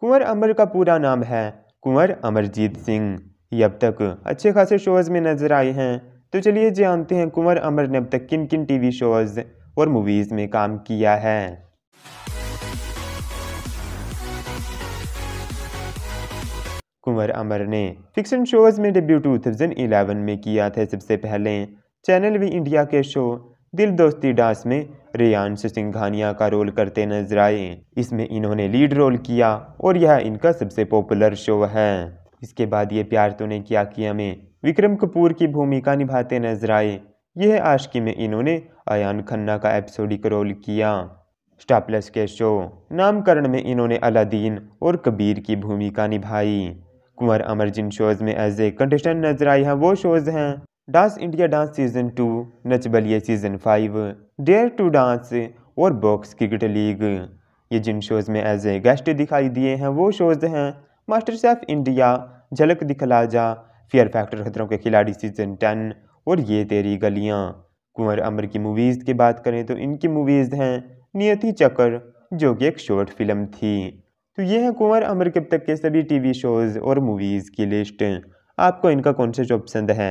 कुंवर अमर का पूरा नाम है कुंवर अमरजीत सिंह ये अब तक अच्छे खासे शोज़ में नज़र आए हैं तो चलिए जानते हैं कुंवर अमर ने अब तक किन किन टीवी शोज़ और मूवीज़ में काम किया है कुंवर अमर ने फिक्शन शोज़ में डेब्यू इलेवन में किया था सबसे पहले चैनल वी इंडिया के शो दिल दोस्ती डांस में रेयांश सिंघानिया का रोल करते नजर आए इसमें इन्होंने लीड रोल किया और यह इनका सबसे पॉपुलर शो है इसके बाद ये प्यार तो ने क्या किया में विक्रम कपूर की भूमिका निभाते नजर आए यह आशकी में इन्होंने अयान खन्ना का एपिसोडिक रोल किया स्टाप्लस के शो नामकरण में इन्होंने अलादीन और कबीर की भूमिका निभाई कुंवर अमर जिन शोज़ में एज ए कंटेस्टेंट नजर आई है वो शोज़ हैं dance India dance season two Nach Baliye season five dare to dance और बॉक्स क्रिकेट लीग ये जिन शोज़ में एज ए गेस्ट दिखाई दिए हैं वो शोज़ हैं मास्टर शेफ इंडिया झलक दिखला जा फियर फैक्टर खतरों के खिलाड़ी सीजन टेन और ये तेरी गलियाँ कुंवर अमर की मूवीज़ की बात करें तो इनकी मूवीज़ हैं नियति चक्कर जो कि एक शॉर्ट फिल्म थी तो ये है कुंवर अमर कब तक के सभी टीवी शोज़ और मूवीज़ की लिस्ट आपको इनका कौन सा जो पसंद है